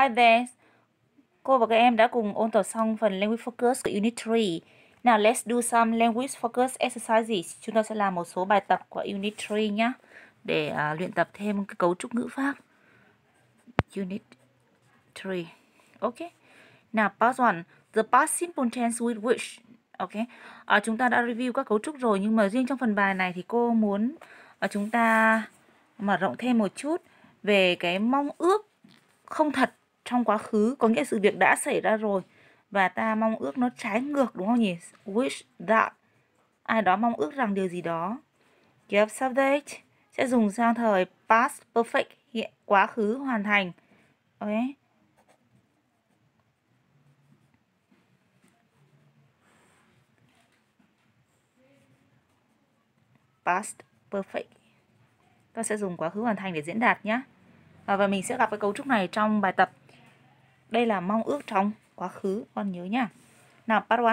Hi there! Cô và các em đã cùng ôn tập xong phần Language Focus của Unit 3. Now let's do some Language Focus exercises. Chúng ta sẽ làm một số bài tập của Unit 3 nhé. Để à, luyện tập thêm cái cấu trúc ngữ pháp. Unit 3. Okay. Now part 1. The past simple tense with which. Okay. À, chúng ta đã review các cấu trúc rồi nhưng mà riêng trong phần bài này thì cô muốn à, chúng ta mở rộng thêm một chút về cái mong ước không thật trong quá khứ có nghĩa sự việc đã xảy ra rồi và ta mong ước nó trái ngược đúng không nhỉ wish that ai đó mong ước rằng điều gì đó verb subject sẽ dùng sang thời past perfect hiện quá khứ hoàn thành ok past perfect ta sẽ dùng quá khứ hoàn thành để diễn đạt nhé và mình sẽ gặp cái cấu trúc này trong bài tập đây là mong ước trong quá khứ, con nhớ nha. Nào, part 1.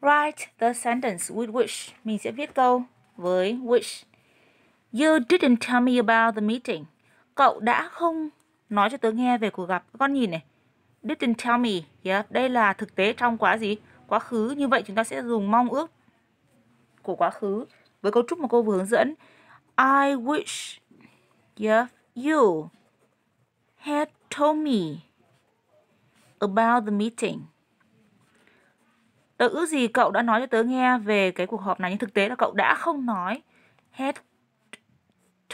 Write the sentence with which. Mình sẽ viết câu với which. You didn't tell me about the meeting. Cậu đã không nói cho tớ nghe về cuộc gặp. Con nhìn này. Didn't tell me. Yeah, đây là thực tế trong quá gì? Quá khứ. Như vậy chúng ta sẽ dùng mong ước của quá khứ với cấu trúc mà cô vừa hướng dẫn. I wish yeah, you had told me about the meeting. Tớ ước gì cậu đã nói cho tớ nghe về cái cuộc họp này nhưng thực tế là cậu đã không nói. Had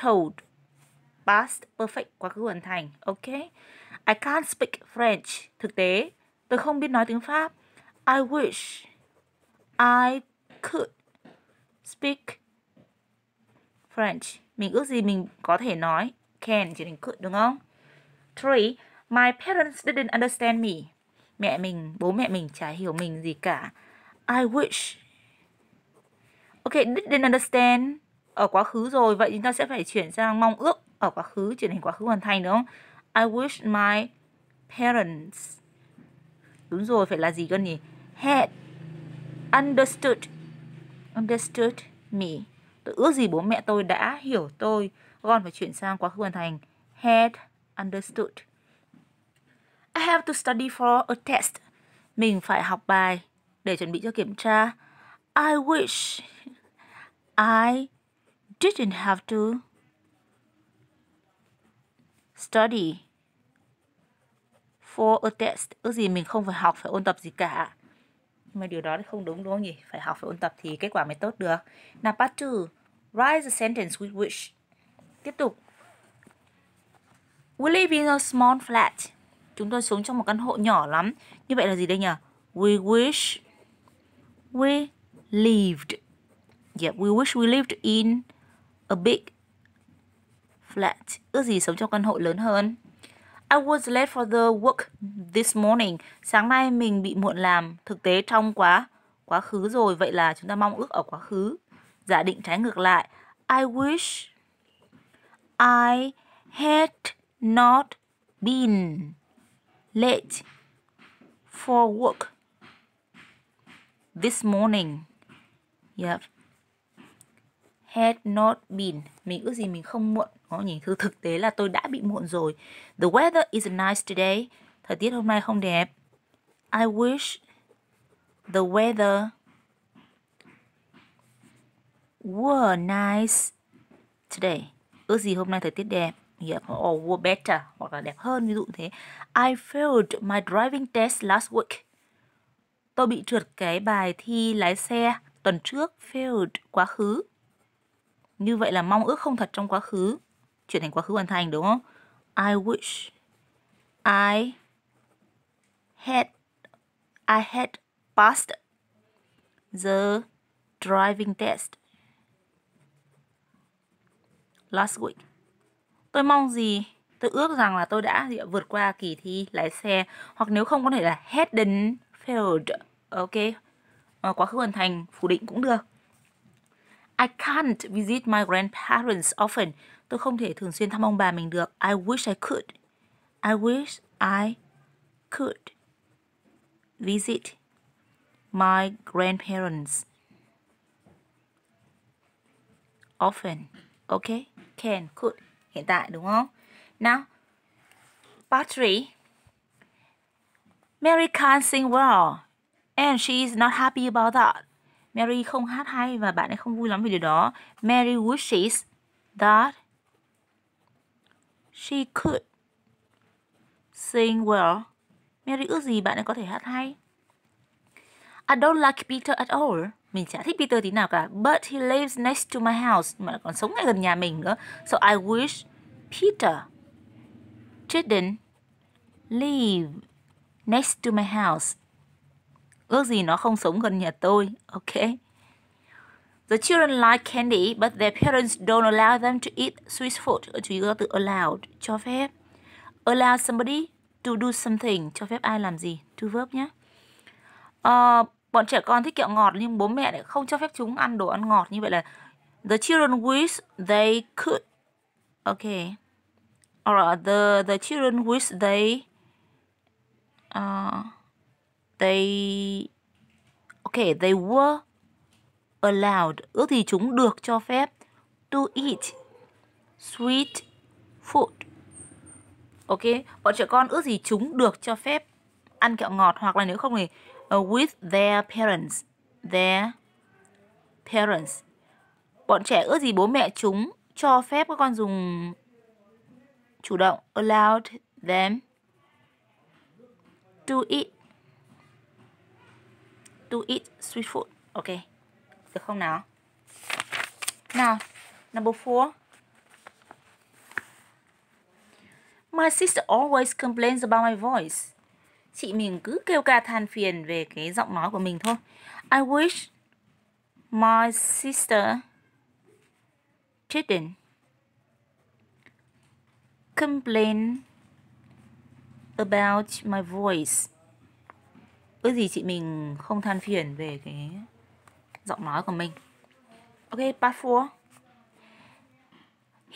told past perfect quá khứ hoàn thành. Ok. I can't speak French. Thực tế, tớ không biết nói tiếng Pháp. I wish I could speak French. Mình ước gì mình có thể nói can chỉ thành could đúng không? 3. My parents didn't understand me. Mẹ mình, bố mẹ mình chả hiểu mình gì cả. I wish. Ok, didn't understand ở quá khứ rồi. Vậy chúng ta sẽ phải chuyển sang mong ước ở quá khứ, chuyển thành quá khứ hoàn thành đúng không? I wish my parents. Đúng rồi, phải là gì con nhỉ? Had understood. Understood me. Tôi ước gì bố mẹ tôi đã hiểu tôi. Con phải chuyển sang quá khứ hoàn thành. Had understood Understood. I have to study for a test. Mình phải học bài để chuẩn bị cho kiểm tra. I wish I didn't have to study for a test. Ước gì mình không phải học, phải ôn tập gì cả. Nhưng mà điều đó thì không đúng đúng không nhỉ? Phải học, phải ôn tập thì kết quả mới tốt được. Now part 2. Write a sentence with which. Tiếp tục. We live in a small flat. Chúng tôi sống trong một căn hộ nhỏ lắm. Như vậy là gì đây nhỉ? We wish we lived. Yeah, we wish we lived in a big flat. Ước gì sống trong căn hộ lớn hơn. I was late for the work this morning. Sáng nay mình bị muộn làm. Thực tế trong quá quá khứ rồi. Vậy là chúng ta mong ước ở quá khứ. Giả định trái ngược lại. I wish I had not been late for work this morning. Yep. Had not been. Mình ước gì mình không muộn. Đó, nhìn thư thực tế là tôi đã bị muộn rồi. The weather is nice today. Thời tiết hôm nay không đẹp. I wish the weather were nice today. Ước gì hôm nay thời tiết đẹp nghĩa có oh, were better hoặc là đẹp hơn ví dụ thế I failed my driving test last week tôi bị trượt cái bài thi lái xe tuần trước failed quá khứ như vậy là mong ước không thật trong quá khứ chuyển thành quá khứ hoàn thành đúng không I wish I had I had passed the driving test last week Tôi mong gì? Tôi ước rằng là tôi đã vượt qua kỳ thi lái xe hoặc nếu không có thể là Hedden failed. Ok. À, quá khứ hoàn thành, phủ định cũng được. I can't visit my grandparents often. Tôi không thể thường xuyên thăm ông bà mình được. I wish I could. I wish I could visit my grandparents often. Okay? Can, could hiện tại đúng không? now part 3. Mary can't sing well and she is not happy about that. Mary không hát hay và bạn ấy không vui lắm về điều đó. Mary wishes that she could sing well. Mary ước gì bạn ấy có thể hát hay. I don't like Peter at all. Mình chả thích Peter tí nào cả. But he lives next to my house. Mà còn sống ngay gần nhà mình nữa. So I wish Peter didn't live next to my house. Ước gì nó không sống gần nhà tôi. Ok. The children like candy, but their parents don't allow them to eat sweet food. Ở chú ý có từ allowed, cho phép. Allow somebody to do something, cho phép ai làm gì? to verb nhé. Uh, bọn trẻ con thích kẹo ngọt nhưng bố mẹ lại không cho phép chúng ăn đồ ăn ngọt như vậy là the children wish they could okay or the the children wish they uh, they okay they were allowed ước thì chúng được cho phép to eat sweet food ok bọn trẻ con ước gì chúng được cho phép ăn kẹo ngọt hoặc là nếu không thì Uh, with their parents. Their parents. Bọn trẻ ước gì bố mẹ chúng cho phép các con dùng chủ động allowed them to eat to eat sweet food. Ok. Được không nào? Now, number four. My sister always complains about my voice chị mình cứ kêu ca than phiền về cái giọng nói của mình thôi. I wish my sister didn't complain about my voice. Ước gì chị mình không than phiền về cái giọng nói của mình. Ok, part 4.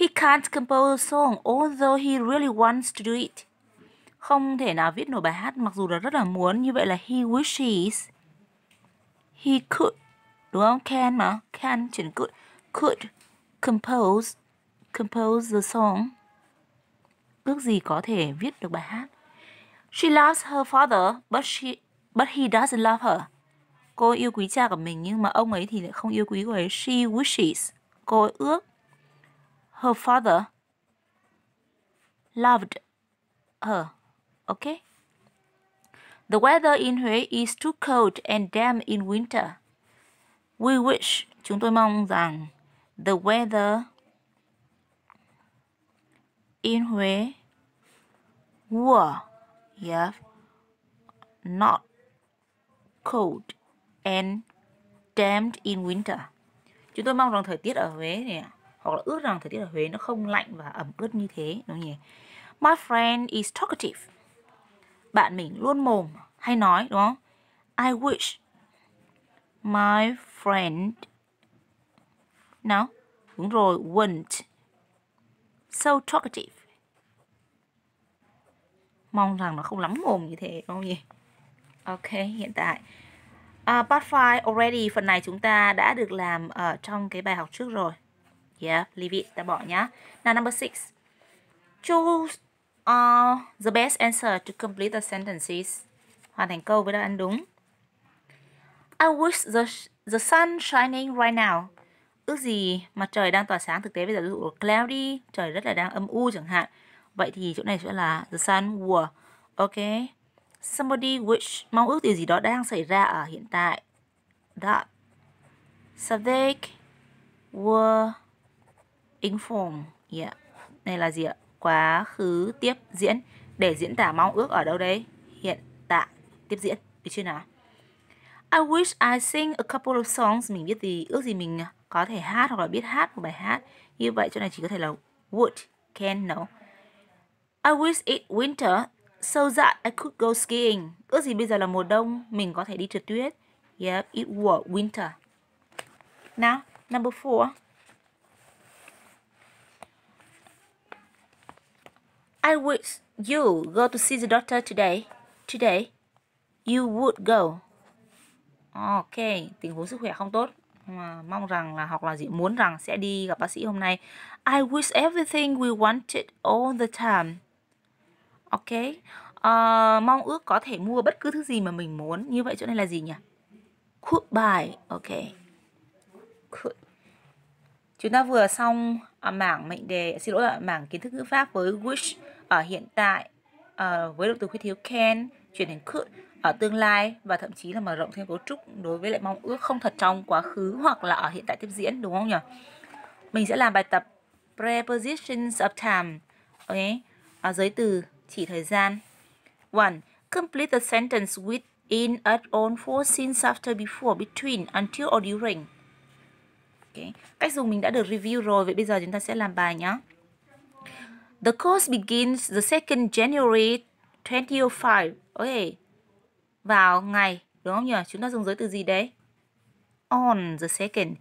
He can't compose a song although he really wants to do it không thể nào viết nổi bài hát mặc dù là rất là muốn như vậy là he wishes he could đúng không can mà can chuyển could could compose compose the song ước gì có thể viết được bài hát she loves her father but she but he doesn't love her cô yêu quý cha của mình nhưng mà ông ấy thì lại không yêu quý cô ấy she wishes cô ấy ước her father loved her Okay? The weather in Huế is too cold and damp in winter. We wish, chúng tôi mong rằng the weather in Huế were yeah, not cold and damp in winter. Chúng tôi mong rằng thời tiết ở Huế này hoặc là ước rằng thời tiết ở Huế nó không lạnh và ẩm ướt như thế đúng không nhỉ? My friend is talkative bạn mình luôn mồm hay nói đúng không? I wish my friend nào đúng rồi wouldn't so talkative mong rằng nó không lắm mồm như thế đúng không nhỉ? Ok hiện tại uh, part 5 already phần này chúng ta đã được làm ở trong cái bài học trước rồi. Yeah, leave it, ta bỏ nhá. Now number 6. Choose or the best answer to complete the sentences hoàn thành câu với đáp án đúng. I wish the the sun shining right now. Ước gì mặt trời đang tỏa sáng thực tế bây giờ ví dụ cloudy, trời rất là đang âm u chẳng hạn. Vậy thì chỗ này sẽ là the sun were. Ok. Somebody wish mong ước điều gì đó đang xảy ra ở hiện tại. That Sadik were informed. Yeah. Này là gì ạ? quá khứ tiếp diễn để diễn tả mong ước ở đâu đấy? Hiện tại tiếp diễn, được chưa nào? I wish I sing a couple of songs. Mình biết gì, ước gì mình có thể hát hoặc là biết hát một bài hát. Như vậy chỗ này chỉ có thể là would, can, no. I wish it winter so that I could go skiing. Ước gì bây giờ là mùa đông, mình có thể đi trượt tuyết. Yep, it was winter. Now, number four. I wish you go to see the doctor today. Today, you would go. Ok, tình huống sức khỏe không tốt. Mà mong rằng là hoặc là gì muốn rằng sẽ đi gặp bác sĩ hôm nay. I wish everything we wanted all the time. Ok, uh, mong ước có thể mua bất cứ thứ gì mà mình muốn. Như vậy chỗ này là gì nhỉ? Could buy. Ok. Could Chúng ta vừa xong à, mảng mệnh đề, xin lỗi là mảng kiến thức ngữ pháp với wish ở hiện tại à, với động từ khuyết thiếu can chuyển thành could ở tương lai và thậm chí là mở rộng thêm cấu trúc đối với lại mong ước không thật trong quá khứ hoặc là ở hiện tại tiếp diễn đúng không nhỉ? Mình sẽ làm bài tập prepositions of time. ok À, giới từ chỉ thời gian. One, complete the sentence with in at on for since after before between until or during cái cách dùng mình đã được review rồi vậy bây giờ chúng ta sẽ làm bài nhé The course begins the 2nd January 25 okay. vào ngày đúng không nhỉ chúng ta dùng giới từ gì đấy on the second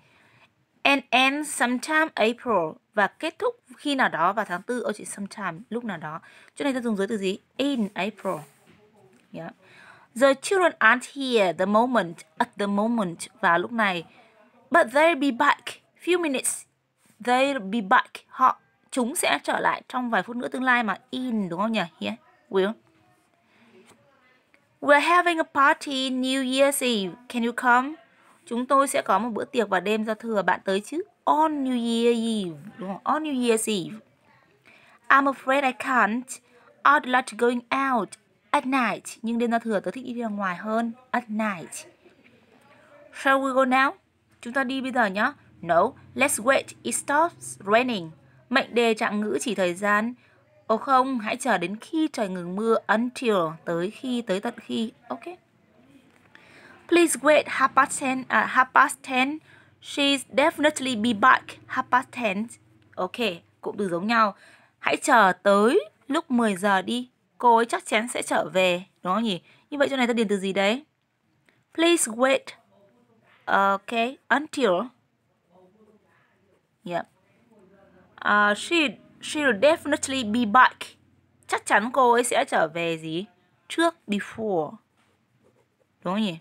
and end sometime April và kết thúc khi nào đó vào tháng 4 ô chị sometime lúc nào đó chỗ này ta dùng giới từ gì in April yeah. Dạ. The children aren't here the moment at the moment vào lúc này But they'll be back. Few minutes. They'll be back. Họ, chúng sẽ trở lại trong vài phút nữa tương lai mà in đúng không nhỉ? Yeah, will. We're having a party New Year's Eve. Can you come? Chúng tôi sẽ có một bữa tiệc vào đêm giao thừa. Bạn tới chứ? On New Year's Eve. Đúng không? On New Year's Eve. I'm afraid I can't. I'd like going out at night. Nhưng đêm giao thừa tôi thích đi ra ngoài hơn. At night. Shall we go now? Chúng ta đi bây giờ nhá No, let's wait, it stops raining. Mệnh đề trạng ngữ chỉ thời gian. Ồ không, hãy chờ đến khi trời ngừng mưa until, tới khi, tới tận khi. Ok. Please wait half past ten. À, uh, half past ten. She's definitely be back half past ten. Ok, cụm từ giống nhau. Hãy chờ tới lúc 10 giờ đi. Cô ấy chắc chắn sẽ trở về, đúng không nhỉ? Như vậy chỗ này ta điền từ gì đấy? Please wait okay until yeah uh, she she'll definitely be back chắc chắn cô ấy sẽ trở về gì trước before đúng nhỉ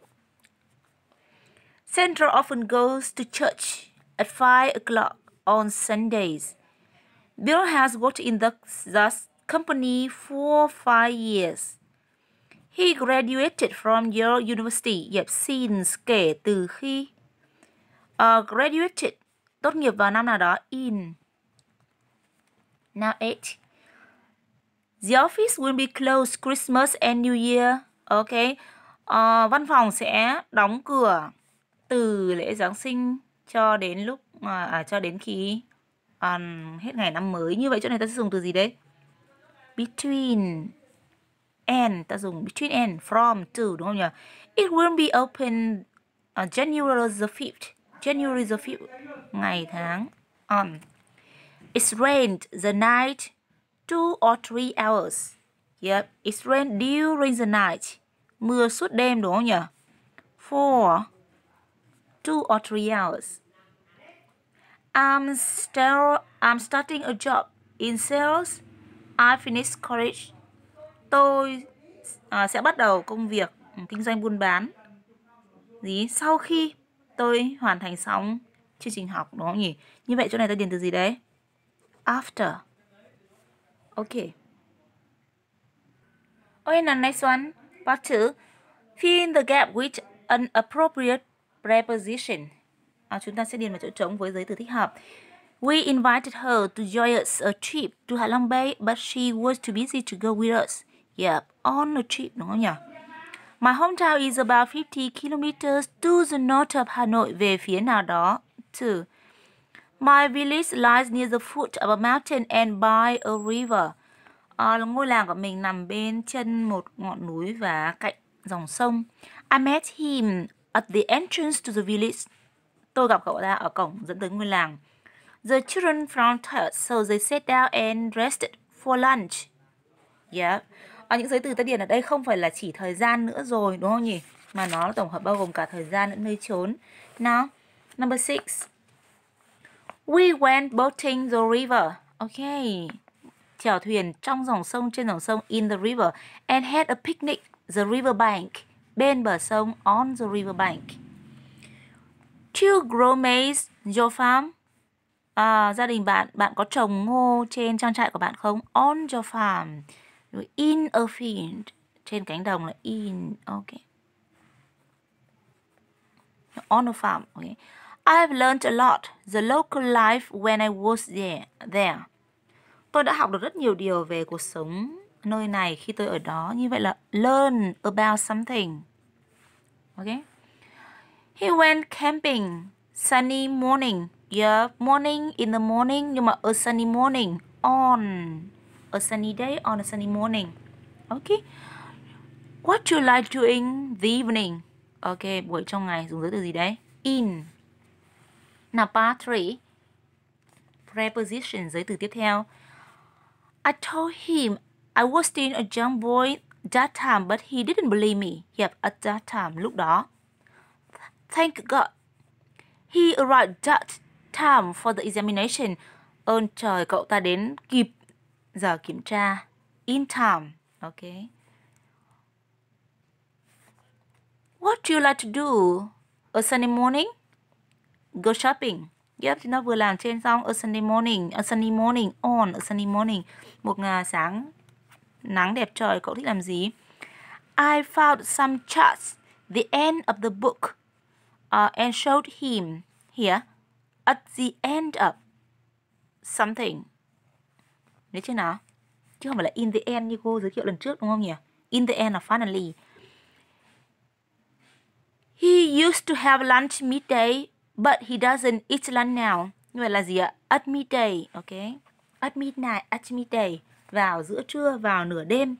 Sandra often goes to church at 5 o'clock on Sundays. Bill has worked in the, the company for five years. He graduated from your University Yep since kể từ khi uh, graduated tốt nghiệp vào năm nào đó in Now eight The office will be closed Christmas and New Year Okay, uh, Văn phòng sẽ đóng cửa từ lễ Giáng sinh cho đến lúc ờ, à, cho đến khi um, hết ngày năm mới như vậy chỗ này ta sẽ dùng từ gì đấy between and ta dùng between and from to đúng không nhỉ it will be open on uh, January the 5th January the 5th ngày tháng on um, it's rained the night two or three hours yep it's rained during the night mưa suốt đêm đúng không nhỉ for two or three hours I'm, still, I'm starting a job in sales I finished college tôi à, sẽ bắt đầu công việc ừ, kinh doanh buôn bán gì sau khi tôi hoàn thành xong chương trình học đúng không nhỉ? Như vậy chỗ này ta điền từ gì đấy? After. Okay. Okay, now next one. Part 2. Fill in the gap with an appropriate preposition. À, chúng ta sẽ điền vào chỗ trống với giới từ thích hợp. We invited her to join us a trip to Halong Bay, but she was too busy to go with us. Yep, on a trip đúng không nhỉ? My hometown is about 50 kilometers to the north of Hanoi về phía nào đó. Two. My village lies near the foot of a mountain and by a river. À, ngôi làng của mình nằm bên chân một ngọn núi và cạnh dòng sông. I met him at the entrance to the village. Tôi gặp cậu ta ở cổng dẫn tới ngôi làng. The children frowned, so they sat down and rested for lunch. Yeah à, những giới từ ta điền ở đây không phải là chỉ thời gian nữa rồi đúng không nhỉ mà nó tổng hợp bao gồm cả thời gian lẫn nơi trốn now number six we went boating the river okay chèo thuyền trong dòng sông trên dòng sông in the river and had a picnic the river bank bên bờ sông on the river bank to grow maize your farm à, gia đình bạn bạn có trồng ngô trên trang trại của bạn không on your farm rồi in a field trên cánh đồng là in ok on a farm okay I have learned a lot the local life when I was there there tôi đã học được rất nhiều điều về cuộc sống nơi này khi tôi ở đó như vậy là learn about something ok he went camping sunny morning yeah morning in the morning nhưng mà a sunny morning on a sunny day on a sunny morning. Okay. What you like doing the evening? Okay, buổi trong ngày dùng giới từ gì đấy? In. Now part 3. Preposition giới từ tiếp theo. I told him I was still a young boy that time but he didn't believe me. Yep, at that time, lúc đó. Thank God. He arrived that time for the examination. Ơn trời cậu ta đến kịp giờ kiểm tra in time okay what do you like to do a Sunday morning go shopping Yep, nó vừa làm trên xong a Sunday morning, a Sunday morning, on a Sunday morning. Một ngày sáng nắng đẹp trời cậu thích làm gì? I found some charts the end of the book uh, and showed him here at the end of something Đấy chứ nào? Chứ không phải là in the end như cô giới thiệu lần trước đúng không nhỉ? In the end là finally. He used to have lunch midday, but he doesn't eat lunch now. Như vậy là gì ạ? At midday, ok? At midnight, at midday. Vào giữa trưa, vào nửa đêm.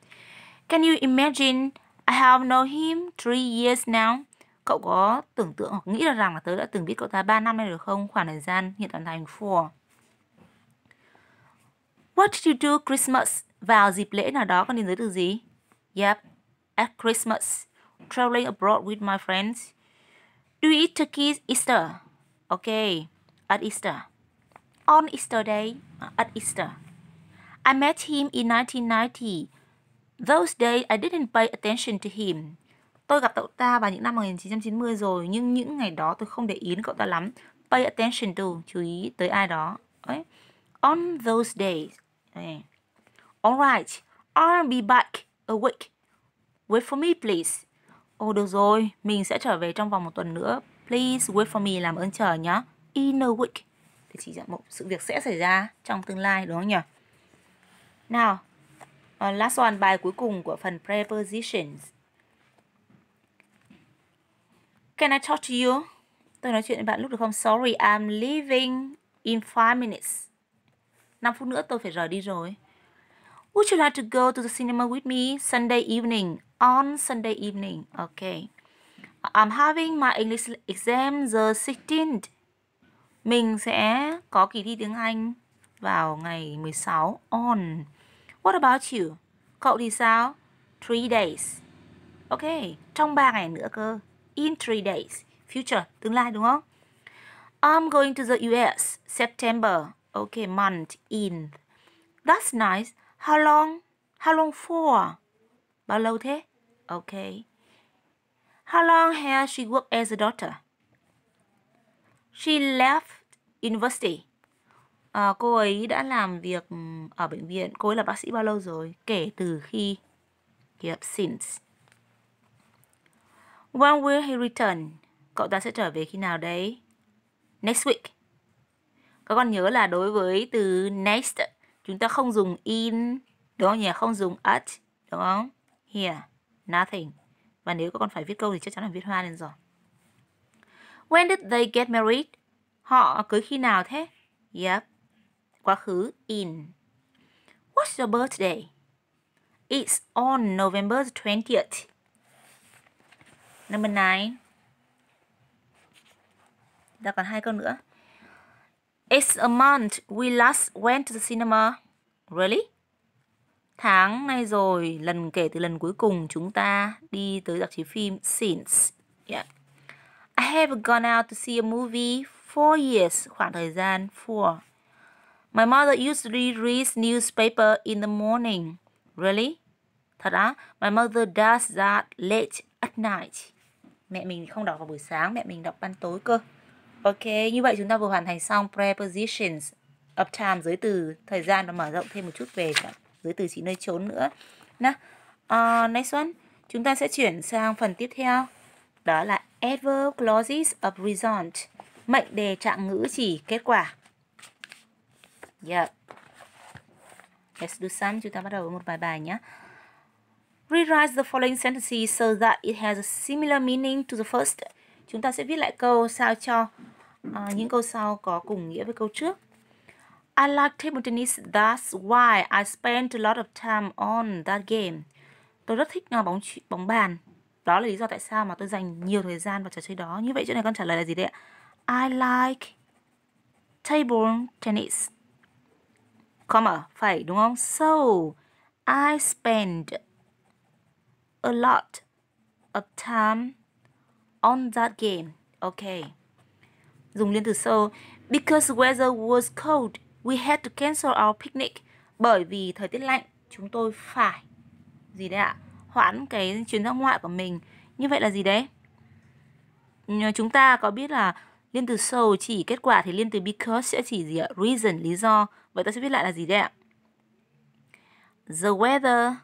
Can you imagine I have known him three years now. Cậu có tưởng tượng hoặc nghĩ là rằng là tớ đã từng biết cậu ta 3 năm nay được không? Khoảng thời gian hiện tại thành 4. What did you do Christmas? Vào dịp lễ nào đó con đi dưới từ gì? Yep, at Christmas, traveling abroad with my friends. Do you eat turkey Easter? Okay, at Easter. On Easter Day, uh, at Easter. I met him in 1990. Those days I didn't pay attention to him. Tôi gặp cậu ta vào những năm 1990 rồi, nhưng những ngày đó tôi không để ý đến cậu ta lắm. Pay attention to, chú ý tới ai đó. Okay. On those days, 네. Alright, I'll be back a week. Wait for me please. Ồ oh, được rồi, mình sẽ trở về trong vòng một tuần nữa. Please wait for me, làm ơn chờ nhá. In a week. Thì chỉ một sự việc sẽ xảy ra trong tương lai đúng không nhỉ? Nào, uh, last one, bài cuối cùng của phần prepositions. Can I talk to you? Tôi nói chuyện với bạn lúc được không? Sorry, I'm leaving in 5 minutes. 5 phút nữa tôi phải rời đi rồi. Would you like to go to the cinema with me Sunday evening? On Sunday evening. Okay. I'm having my English exam the 16th. Mình sẽ có kỳ thi tiếng Anh vào ngày 16 on. What about you? Cậu thì sao? Three days. Okay, trong 3 ngày nữa cơ. In three days. Future, tương lai đúng không? I'm going to the US September. Okay, month in. That's nice. How long? How long for? Bao lâu thế? Okay. How long has she worked as a doctor? She left university. À, cô ấy đã làm việc ở bệnh viện. Cô ấy là bác sĩ bao lâu rồi? Kể từ khi. Yep, since. When will he return? Cậu ta sẽ trở về khi nào đấy? Next week. Các con nhớ là đối với từ next chúng ta không dùng in đúng không nhỉ? Không dùng at đúng không? Here, nothing. Và nếu các con phải viết câu thì chắc chắn là viết hoa lên rồi. When did they get married? Họ cưới khi nào thế? Yep. Quá khứ in. What's your birthday? It's on November 20th. Number 9. Đã còn hai câu nữa. It's a month we last went to the cinema. Really? Tháng nay rồi, lần kể từ lần cuối cùng chúng ta đi tới rạp chiếu phim since. Yeah. I haven't gone out to see a movie for years, khoảng thời gian for. My mother usually reads newspaper in the morning. Really? Thật á? My mother does that late at night. Mẹ mình không đọc vào buổi sáng, mẹ mình đọc ban tối cơ. Ok, như vậy chúng ta vừa hoàn thành xong prepositions of time giới từ thời gian và mở rộng thêm một chút về cả giới từ chỉ nơi trốn nữa. Nào, uh, next one, chúng ta sẽ chuyển sang phần tiếp theo. Đó là adverb clauses of result, mệnh đề trạng ngữ chỉ kết quả. Yeah. Let's do some. Chúng ta bắt đầu với một vài bài nhé. Rewrite the following sentences so that it has a similar meaning to the first chúng ta sẽ viết lại câu sao cho uh, những câu sau có cùng nghĩa với câu trước. I like table tennis, that's why I spent a lot of time on that game. Tôi rất thích ờ, bóng bóng bàn. Đó là lý do tại sao mà tôi dành nhiều thời gian vào trò chơi đó. Như vậy chỗ này con trả lời là gì đấy ạ? I like table tennis. Comma, phải đúng không? So, I spend a lot of time on that game. Okay. Dùng liên từ so. Because weather was cold, we had to cancel our picnic. Bởi vì thời tiết lạnh, chúng tôi phải gì đấy ạ? À? Hoãn cái chuyến ra ngoại của mình. Như vậy là gì đấy? Chúng ta có biết là liên từ so chỉ kết quả thì liên từ because sẽ chỉ gì ạ? Reason, lý do. Vậy ta sẽ viết lại là gì đấy ạ? À? The weather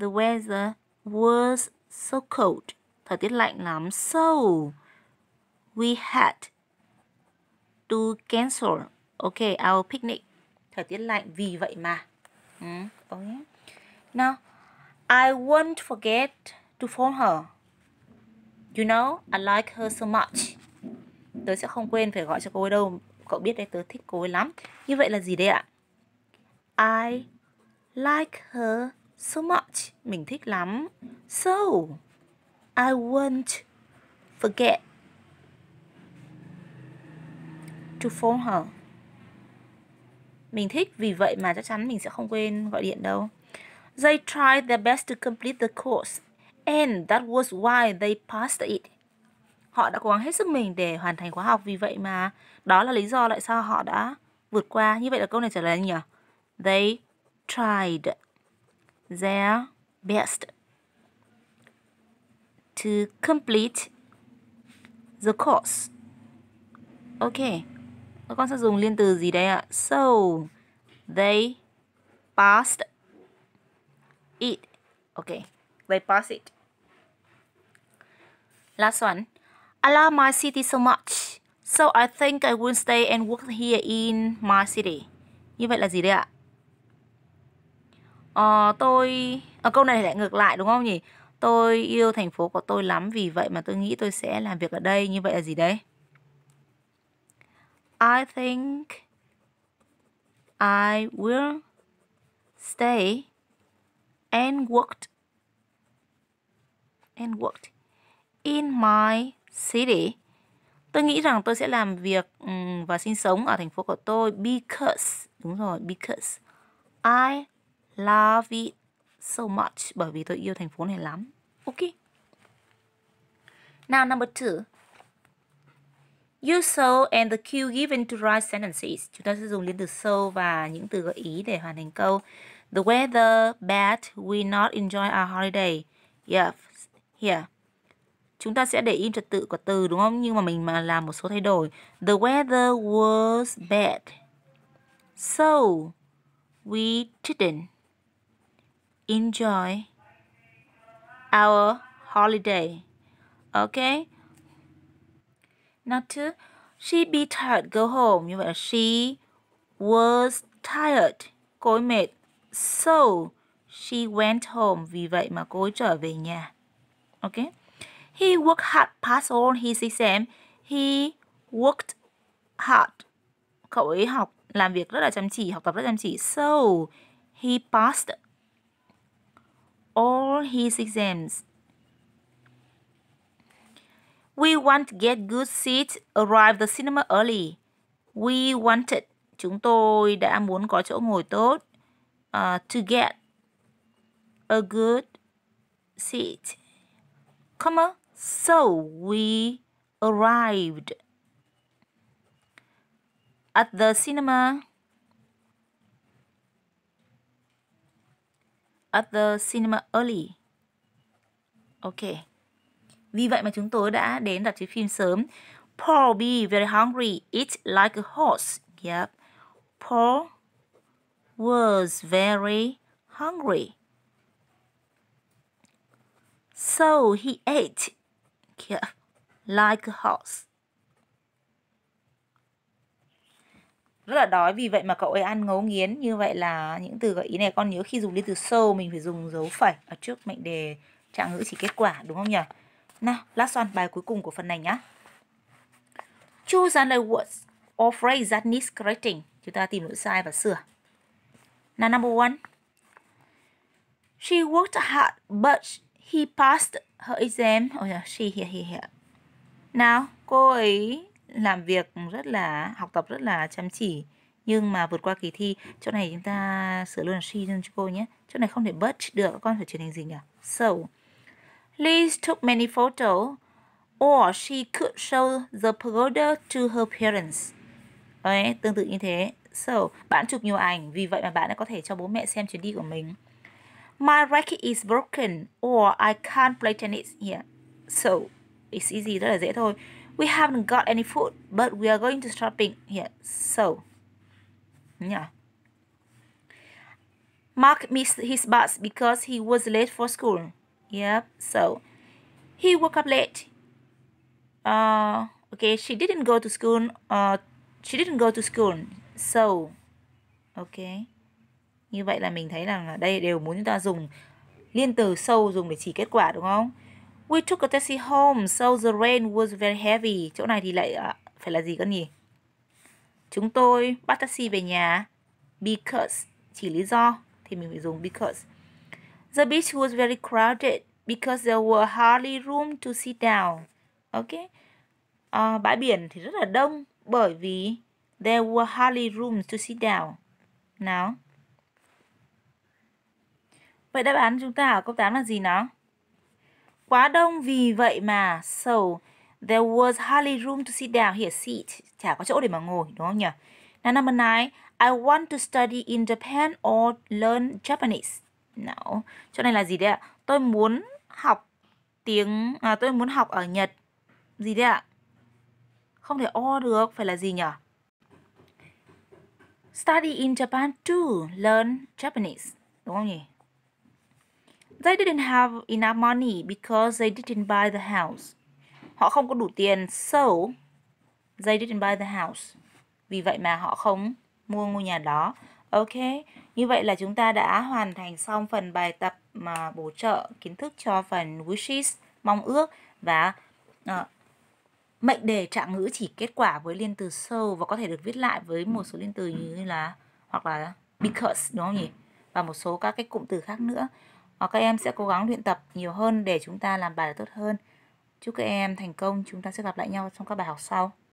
the weather was so cold thời tiết lạnh lắm. So, we had to cancel. Okay, our picnic. Thời tiết lạnh vì vậy mà. Ừ, okay. Now, I won't forget to phone her. You know, I like her so much. Tớ sẽ không quên phải gọi cho cô ấy đâu. Cậu biết đấy, tớ thích cô ấy lắm. Như vậy là gì đây ạ? I like her so much. Mình thích lắm. So, I won't forget to phone her. Mình thích vì vậy mà chắc chắn mình sẽ không quên gọi điện đâu. They tried their best to complete the course and that was why they passed it. Họ đã cố gắng hết sức mình để hoàn thành khóa học vì vậy mà đó là lý do tại sao họ đã vượt qua. Như vậy là câu này trả lời nhỉ? They tried their best to complete the course. Ok. Các con sẽ dùng liên từ gì đây ạ? So they passed it. Ok. They passed it. Last one. I love my city so much. So I think I will stay and work here in my city. Như vậy là gì đây ạ? Ờ, tôi... Ở ờ, câu này lại ngược lại đúng không nhỉ? Tôi yêu thành phố của tôi lắm vì vậy mà tôi nghĩ tôi sẽ làm việc ở đây. Như vậy là gì đấy? I think I will stay and work and work in my city. Tôi nghĩ rằng tôi sẽ làm việc và sinh sống ở thành phố của tôi because đúng rồi because I love it so much bởi vì tôi yêu thành phố này lắm. Ok. Now number two. Use so and the cue given to write sentences. Chúng ta sẽ dùng liên từ so và những từ gợi ý để hoàn thành câu. The weather bad, we not enjoy our holiday. Yeah, here. Chúng ta sẽ để in trật tự của từ đúng không? Nhưng mà mình mà làm một số thay đổi. The weather was bad. So, we didn't enjoy our holiday. Okay. Not to she be tired go home. You know, she was tired. Cô ấy mệt. So she went home. Vì vậy mà cô ấy trở về nhà. Okay. He worked hard pass all his exam. He worked hard. Cậu ấy học làm việc rất là chăm chỉ, học tập rất chăm chỉ. So he passed all his exams. We want to get good seats, arrive the cinema early. We wanted, chúng tôi đã muốn có chỗ ngồi tốt. Uh, to get a good seat, on. so we arrived at the cinema at the cinema early. Ok. Vì vậy mà chúng tôi đã đến đặt chiếu phim sớm. Paul be very hungry, eat like a horse. Yep. Paul was very hungry. So he ate like a horse. rất là đói vì vậy mà cậu ấy ăn ngấu nghiến như vậy là những từ gợi ý này con nhớ khi dùng đi từ sâu mình phải dùng dấu phẩy ở trước mệnh đề trạng ngữ chỉ kết quả đúng không nhỉ nào last one bài cuối cùng của phần này nhá choose another words or phrase that needs correcting chúng ta tìm lỗi sai và sửa Nào number one she worked hard but he passed her exam oh yeah she here here here Now cô ấy làm việc rất là học tập rất là chăm chỉ nhưng mà vượt qua kỳ thi chỗ này chúng ta sửa luôn là she cho cô nhé chỗ này không thể but được con phải chuyển thành gì nhỉ so Liz took many photos or she could show the pagoda to her parents Đấy, tương tự như thế so bạn chụp nhiều ảnh vì vậy mà bạn đã có thể cho bố mẹ xem chuyến đi của mình My racket is broken or I can't play tennis here so it's easy rất là dễ thôi We haven't got any food, but we are going to shopping here. So, yeah. Mark missed his bus because he was late for school. Yep. So, he woke up late. Uh, okay. She didn't go to school. Uh, she didn't go to school. So, okay. Như vậy là mình thấy rằng ở đây đều muốn chúng ta dùng liên từ sâu dùng để chỉ kết quả đúng không? We took a taxi home, so the rain was very heavy. Chỗ này thì lại à, phải là gì cơ nhỉ? Chúng tôi bắt taxi về nhà because chỉ lý do thì mình phải dùng because. The beach was very crowded because there were hardly room to sit down. Ok. À, bãi biển thì rất là đông bởi vì there were hardly room to sit down. Nào. Vậy đáp án chúng ta ở câu 8 là gì nào? quá đông vì vậy mà so there was hardly room to sit down here seat chả có chỗ để mà ngồi đúng không nhỉ now number nine I want to study in Japan or learn Japanese no chỗ này là gì đấy ạ tôi muốn học tiếng à, tôi muốn học ở Nhật gì đấy ạ không thể o được phải là gì nhỉ study in Japan to learn Japanese đúng không nhỉ They didn't have enough money because they didn't buy the house. Họ không có đủ tiền, so they didn't buy the house. Vì vậy mà họ không mua ngôi nhà đó. Ok, như vậy là chúng ta đã hoàn thành xong phần bài tập mà bổ trợ kiến thức cho phần wishes, mong ước và uh, mệnh đề trạng ngữ chỉ kết quả với liên từ so và có thể được viết lại với một số liên từ như là hoặc là because đúng không nhỉ? Và một số các cái cụm từ khác nữa. Và các em sẽ cố gắng luyện tập nhiều hơn để chúng ta làm bài tốt hơn. Chúc các em thành công, chúng ta sẽ gặp lại nhau trong các bài học sau.